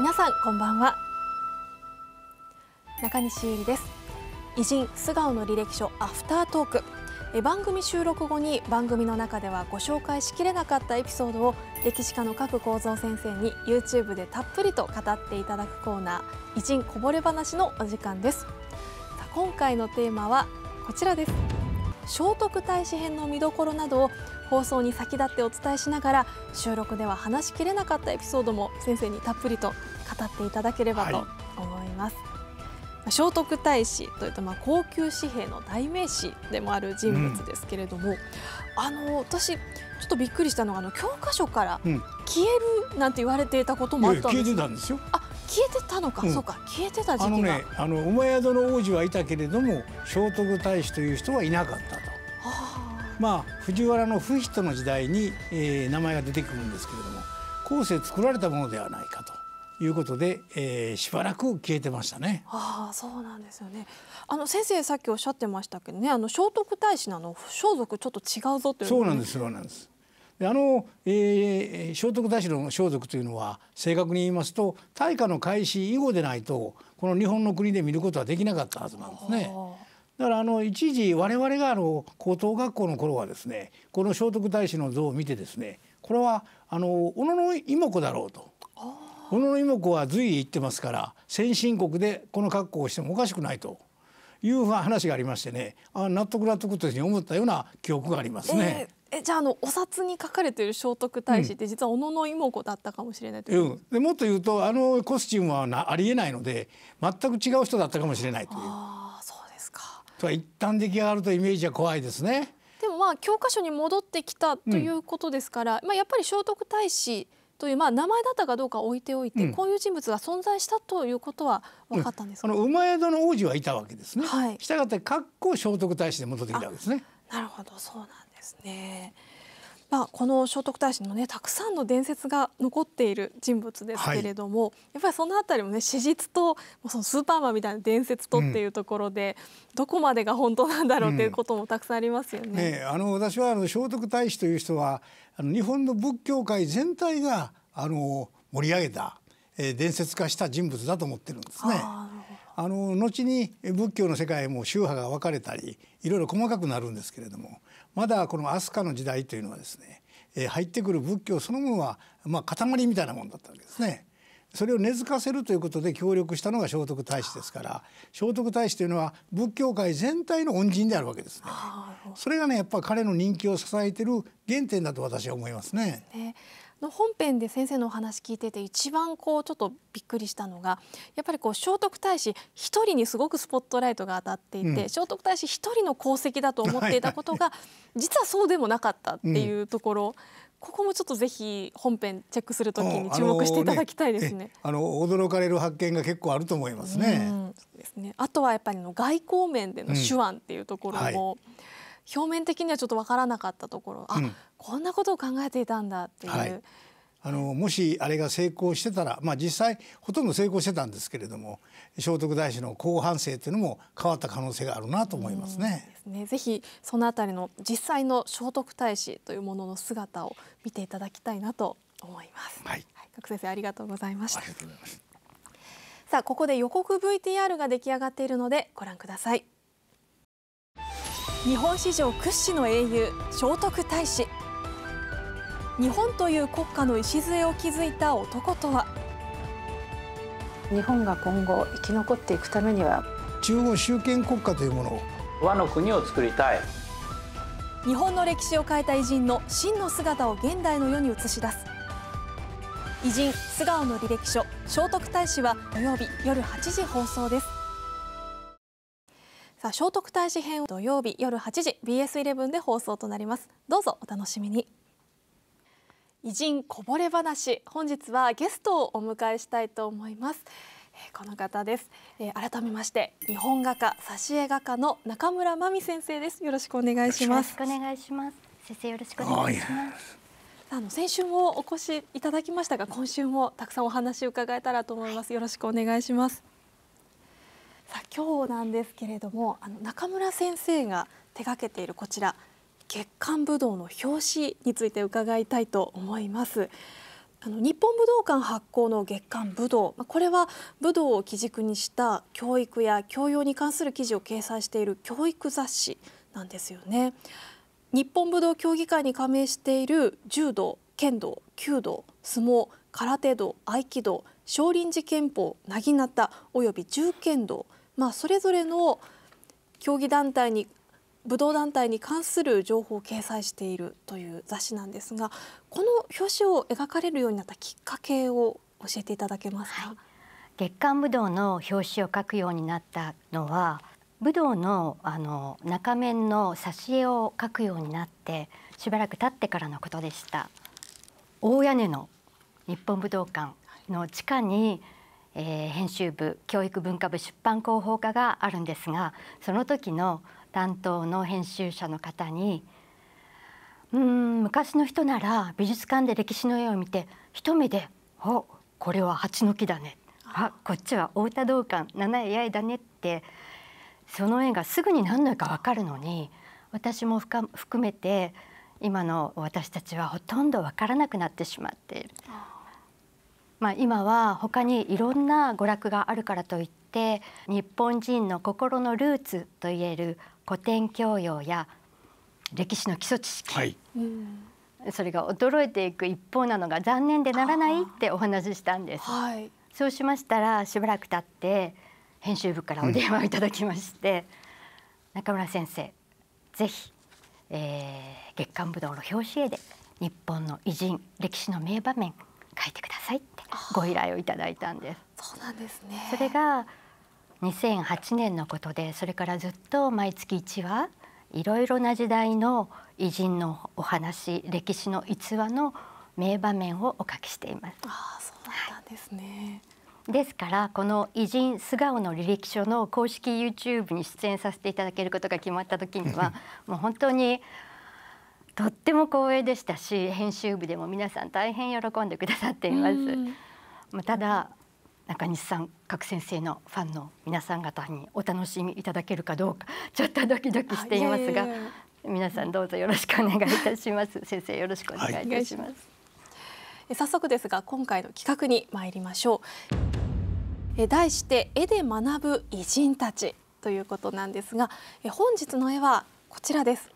皆さんこんばんは中西ゆりです偉人素顔の履歴書アフタートークえ番組収録後に番組の中ではご紹介しきれなかったエピソードを歴史家の各構造先生に YouTube でたっぷりと語っていただくコーナー偉人こぼれ話のお時間ですさ今回のテーマはこちらです聖徳太子編の見どころなどを放送に先立ってお伝えしながら収録では話しきれなかったエピソードも先生にたっぷりと語っていただければと思います。はい聖徳太子というとまあ高級紙幣の代名詞でもある人物ですけれども、うん、あの私ちょっとびっくりしたのがあの教科書から消えるなんて言われていたこともあったんです、うん、消えてたんですよあ消えてたのか、うん、そうか消えてた時期があの、ね、あの馬宿の王子はいたけれども聖徳太子という人はいなかったまあ、藤原の不比との時代に、えー、名前が出てくるんですけれども後世作られたものではないかということで、えー、しばらく消えてましたね。ああ、そうなんですよね。あの先生さっきおっしゃってましたけどね、あの聖徳太子なの装束ちょっと違うぞという、そうなんです、そうなんです。であの、えー、聖徳太子の装束というのは正確に言いますと大化の開始以後でないとこの日本の国で見ることはできなかったはずなんですね。だからあの一時我々があの高等学校の頃はですねこの聖徳太子の像を見てですねこれはあの小野の妹子だろうと小野妹子は随意言ってますから先進国でこの格好をしてもおかしくないという話がありましてねあ納得納得というふうに思ったような記憶がありますね。えー、えじゃああのお札に書かれている聖徳太子って実は小野妹子だったかもしれないという、うん、でもっと言うとあのコスチュームはなありえないので全く違う人だったかもしれないという。とは一旦出来上がるとイメージは怖いですね。でもまあ教科書に戻ってきたということですから、うん、まあやっぱり聖徳太子というまあ名前だったかどうか置いておいて、うん、こういう人物が存在したということは分かったんですか、うん、の馬宿の王子はいたわけですね。はい、したがって格好聖徳太子で戻ってきたわけですね。なるほどそうなんですね。まあ、この聖徳太子のねたくさんの伝説が残っている人物ですけれども、はい、やっぱりその辺りもね史実とそのスーパーマンみたいな伝説とっていうところで、うん、どこまでが本当なんだろうということもたくさんありますよね。うん、ねあの私はあの聖徳太子という人はあの日本の仏教界全体があの盛り上げた、えー、伝説化した人物だと思ってるんですね。あの後に仏教の世界も宗派が分かれたりいろいろ細かくなるんですけれどもまだこの飛鳥の時代というのはですね入ってくる仏教そのものは、まあ、塊みたいなもんだったわけですね。それを根付かせるということで協力したのが聖徳太子ですから聖徳太子というのは仏教界全体の恩人であるわけですね。それがねやっぱ彼の人気を支えている原点だと私は思いますね。の本編で先生のお話聞いてて一番こうちょっとびっくりしたのがやっぱりこう聖徳太子一人にすごくスポットライトが当たっていて、うん、聖徳太子一人の功績だと思っていたことが 実はそうでもなかったっていうところここもちょっとぜひ本編チェックするときに注目していただきたいですね。あの、ね、驚かれる発見が結構あると思いますね。うんですね。あとはやっぱりの外交面での手腕っていうところも、うんはい、表面的にはちょっとわからなかったところ、あ、うん、こんなことを考えていたんだっていう。はいあのもしあれが成功してたら、まあ、実際ほとんど成功してたんですけれども聖徳太子の後半生というのも変わった可能性があるなと思いますね。ねぜひそのあたりの実際の聖徳太子というものの姿を見ていただきたいなと思います。はい、はい、角先生ありがとうございました。さあここで予告 VTR が出来上がっているのでご覧ください。日本史上屈指の英雄聖徳太子。日本という国家の礎を築いた男とは日本が今後生き残っていくためには中央集権国家というものを和の国を作りたい日本の歴史を変えた偉人の真の姿を現代の世に映し出す偉人素顔の履歴書聖徳太子は土曜日夜8時放送ですさあ聖徳太子編土曜日夜8時 BS11 で放送となりますどうぞお楽しみに偉人こぼれ話本日はゲストをお迎えしたいと思います、えー、この方です、えー、改めまして日本画家挿絵画家の中村真美先生ですよろしくお願いしますよろしくお願いします先生よろしくお願いしますあの先週もお越しいただきましたが今週もたくさんお話を伺えたらと思いますよろしくお願いしますさあ今日なんですけれどもあの中村先生が手掛けているこちら月刊ぶどうの表紙について伺いたいと思います。あの日本武道館発行の月刊武道これは武道を基軸にした教育や教養に関する記事を掲載している教育雑誌なんですよね日本武道協議会に加盟している柔道剣道弓道相撲空手道合気道少林寺拳法なぎなたおよび銃剣道、まあ、それぞれの競技団体に武道団体に関する情報を掲載しているという雑誌なんですがこの表紙を描かれるようになったきっかけを教えていただけますか、はい、月刊武道の表紙を書くようになったのは武道のあの中面の挿絵を描くようになってしばらく経ってからのことでした大屋根の日本武道館の地下に、えー、編集部教育文化部出版広報課があるんですがその時の担当の編集者の方にうん昔の人なら美術館で歴史の絵を見て一目で「おこれは蜂の木だね」あ「こっちは太田道館七重八重だね」ってその絵がすぐに何の絵か分かるのに私も含めて今の私たちはほとんど分からなくなってしまっている。まあ、今は他にいろんな娯楽があるからといって日本人の心のルーツといえる古典教養や歴史の基礎知識、はい、それが衰えていく一方なのが残念でならないってお話ししたんです。はい、そうしましたらしばらく経って編集部からお電話をいただきまして、うん、中村先生ぜひ、えー、月刊武道の表紙絵で日本の偉人歴史の名場面書いてくださいってご依頼をいただいたんです。そうなんですねそれが2008年のことでそれからずっと毎月1話いろいろな時代の偉人のお話歴史の逸話の名場面をお書きしています。ああそうなんですね、はい、ですからこの偉人素顔の履歴書の公式 YouTube に出演させていただけることが決まった時には もう本当にとっても光栄でしたし編集部でも皆さん大変喜んでくださっています。ただ中西さん各先生のファンの皆さん方にお楽しみいただけるかどうか ちょっとドキドキしていますが皆さんどうぞよろしくお願いいたします先生よろしくお願いいたします、はい、早速ですが今回の企画に参りましょう題して絵で学ぶ偉人たちということなんですが本日の絵はこちらです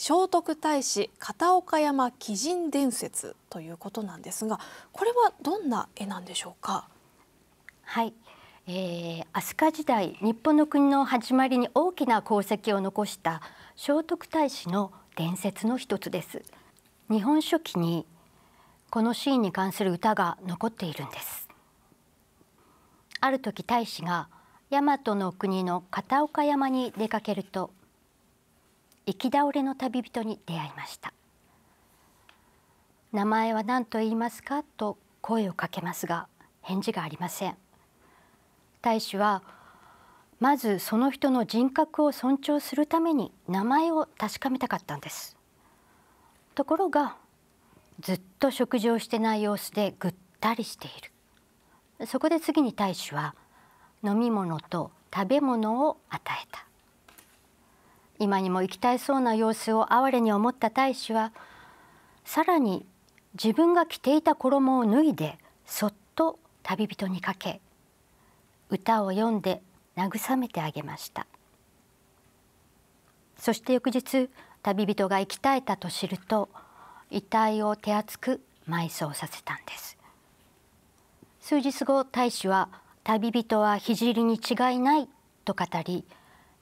聖徳太子片岡山鬼人伝説ということなんですがこれはどんな絵なんでしょうかはい、えー、飛鳥時代日本の国の始まりに大きな功績を残した聖徳太子の伝説の一つです日本書紀にこのシーンに関する歌が残っているんですある時太子が大和の国の片岡山に出かけると行き倒れの旅人に出会いました名前は何と言いますかと声をかけますが返事がありません大使はまずその人の人格を尊重するために名前を確かめたかったんですところがずっと食事をしてない様子でぐったりしているそこで次に大使は飲み物と食べ物を与えた今にも行きたいそうな様子を哀れに思った大使はさらに自分が着ていた衣を脱いでそっと旅人にかけ歌を読んで慰めてあげましたそして翌日旅人が生き絶えたと知ると遺体を手厚く埋葬させたんです数日後大使は旅人は聖に違いないと語り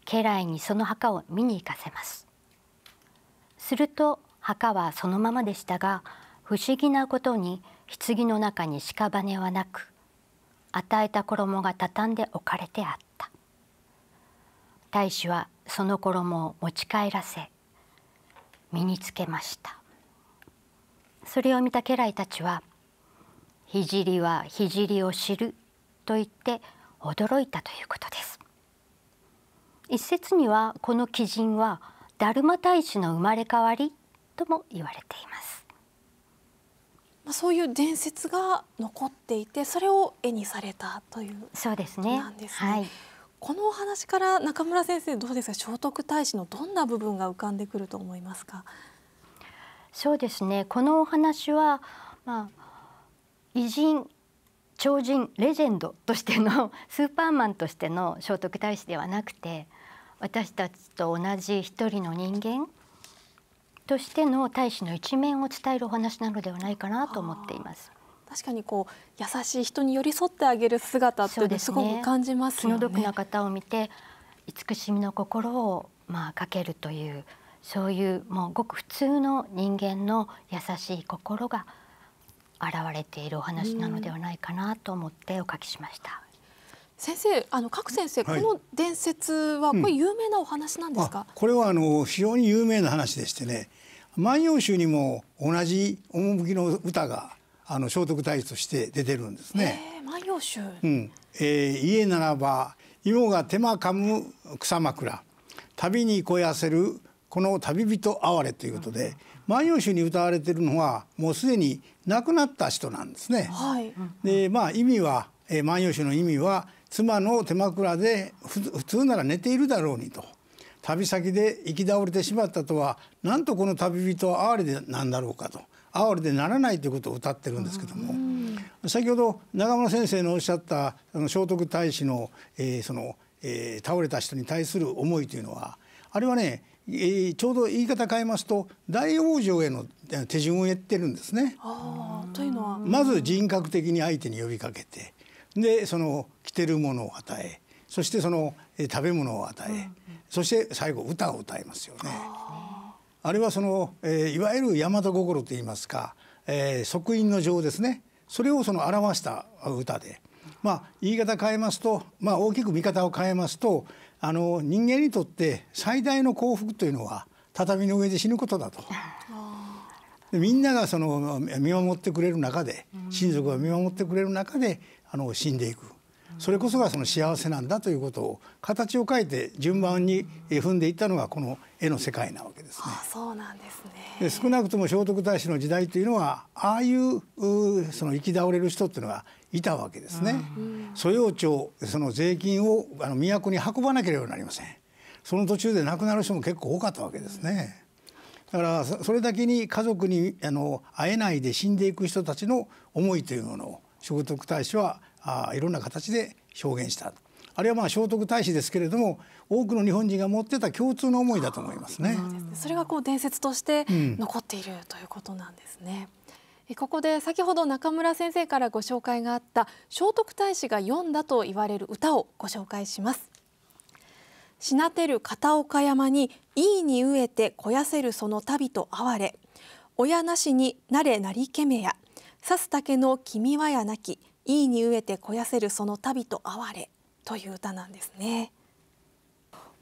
家来にその墓を見に行かせますすると墓はそのままでしたが不思議なことに棺の中に屍はなく与えた衣が畳んで置かれてあった大使はその衣を持ち帰らせ身につけましたそれを見た家来たちは「聖は聖を知る」と言って驚いたということです一説にはこの鬼人は達磨大使の生まれ変わりとも言われています。まあ、そういう伝説が残っていてそれを絵にされたというそうですねなんですね、はい、このお話から中村先生どうですか聖徳太子のどんな部分が浮かんでくると思いますかそうですねこのお話は、まあ、偉人超人レジェンドとしてのスーパーマンとしての聖徳太子ではなくて私たちと同じ一人の人間としての大使の一面を伝えるお話なのではないかなと思っています。確かにこう優しい人に寄り添ってあげる姿ってのすごく感じますよね。ね気の毒な方を見て慈しみの心をまあかけるというそういうもうごく普通の人間の優しい心が現れているお話なのではないかなと思ってお書きしました。先生あの各先生、はい、この伝説はこれ有名なお話なんですか、うん、これはあの非常に有名な話でしてね「万葉集」にも同じ趣の歌があの聖徳太子として出てるんですね。え万葉集、うんえー、家ならば芋が手間かむ草枕旅に肥やせるこの旅人哀れということで「万葉集」に歌われてるのはもうすでに亡くなった人なんですね。はい、でまあ意味は「え万葉集」の意味は妻の手枕で普通なら寝ているだろうにと旅先で行き倒れてしまったとはなんとこの旅人は哀れでなんだろうかと哀れでならないということを歌ってるんですけども先ほど長村先生のおっしゃったあの聖徳太子の,、えーそのえー、倒れた人に対する思いというのはあれはね、えー、ちょうど言い方変えますと大往生への手順を言ってるんですね。というのはまず人格的に相手に呼びかけてでそのてるものを与えそしてその食べ物を与え、そして最後歌を歌いますよね。あれはその、えいわゆる大和心といいますか、えー、即の情ですねそれをその表した歌で、まあ、言い方変えますと、まあ、大きく見方を変えますとあの人間にとって最大の幸福というのは畳の上で死ぬことだと。でみんながその見守ってくれる中で親族が見守ってくれる中であの死んでいくそれこそがその幸せなんだということを形を変えて順番に踏んでいったのがこの絵の世界なわけですね。ああそうなんですねで少なくとも聖徳太子の時代というのはああいううその行き倒れる人っていうのがいたわけですね。蘇葉町その税金をあの都に運ばなければなりません。その途中で亡くなる人も結構多かったわけですね。だからそれだけに家族にあの会えないで死んでいく人たちの思いというものを聖徳太子はあいろんな形で表現したあるいはまあ聖徳太子ですけれども多くの日本人が持ってた共通の思いだと思いますね。それがこう伝説として残っている、うん、ということなんですね。ここで先ほど中村先生からご紹介があった聖徳太子が読んだと言われる歌をご紹介します。しなてる片岡山にいいに飢えて肥やせるその旅と哀れ親なしになれなりけめや刺す竹の君はやなきいいに飢えて肥やせるその旅と哀れという歌なんですね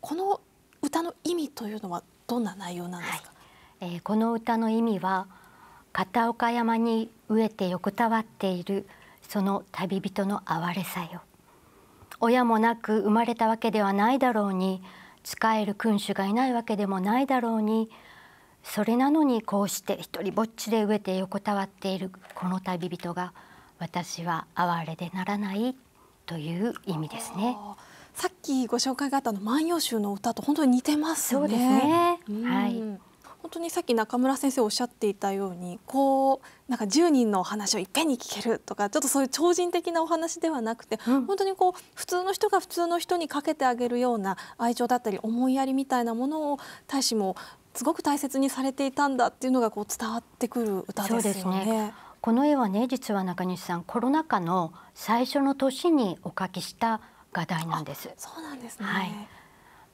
この歌の意味というのはどんな内容なんですか、はい、えー、この歌の意味は片岡山に飢えて横たわっているその旅人の哀れさよ親もなく生まれたわけではないだろうに仕える君主がいないわけでもないだろうにそれなのにこうして一人ぼっちで飢えて横たわっているこの旅人が私は哀れでならないという意味ですね。さっきご紹介があったの万葉集の歌と本当に似てますね。そうですね。はい。本当にさっき中村先生おっしゃっていたようにこうなんか10人のお話をいっぺんに聞けるとかちょっとそういう超人的なお話ではなくて、うん、本当にこう普通の人が普通の人にかけてあげるような愛情だったり思いやりみたいなものを大使もすごく大切にされていたんだっていうのがこう伝わってくる歌ですよね。ねこの絵はね実は中西さんコロナ禍の最初の年にお書きした画題なんです。そうなんですね、はいま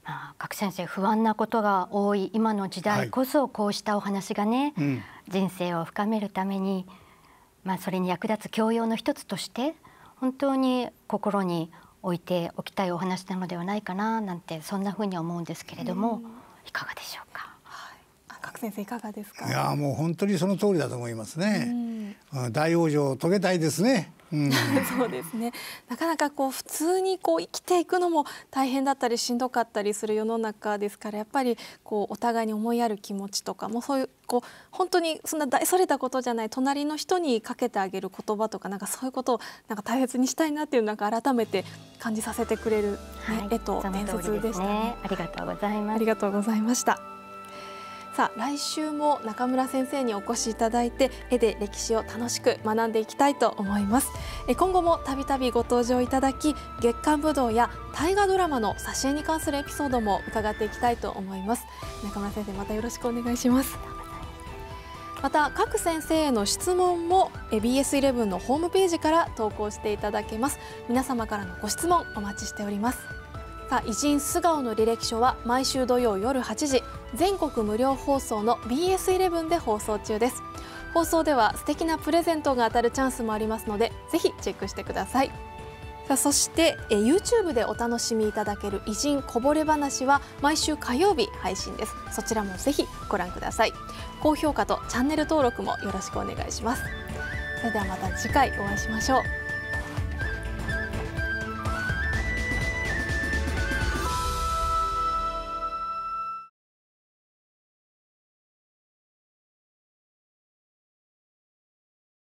あ、各先生不安なことが多い今の時代こそこうしたお話がね、はい人生を深めるために、まあ、それに役立つ教養の一つとして本当に心に置いておきたいお話なのではないかななんてそんなふうに思うんですけれども、いかがでしょうか角先生いかがですかいやもう本当にその通りだと思いますね、うん、大往生を遂げたいですね、うん、そうですねなかなかこう普通にこう生きていくのも大変だったりしんどかったりする世の中ですからやっぱりこうお互いに思いやる気持ちとかもそういうこう本当にそんな大それたことじゃない隣の人にかけてあげる言葉とかなんかそういうことをなんか大切にしたいなっていうなんか改めて感じさせてくれる、ねはい、絵と伝説でしたね、ね、ありがとうございますありがとうございました。さあ来週も中村先生にお越しいただいて絵で歴史を楽しく学んでいきたいと思いますえ今後もたびたびご登場いただき月刊武道や大河ドラマの挿絵に関するエピソードも伺っていきたいと思います中村先生またよろしくお願いしますまた各先生への質問も BS11 のホームページから投稿していただけます皆様からのご質問お待ちしております坂偉人素顔の履歴書は毎週土曜夜8時全国無料放送の BS11 で放送中です放送では素敵なプレゼントが当たるチャンスもありますのでぜひチェックしてくださいさあそしてえ YouTube でお楽しみいただける偉人こぼれ話は毎週火曜日配信ですそちらもぜひご覧ください高評価とチャンネル登録もよろしくお願いしますそれではまた次回お会いしましょう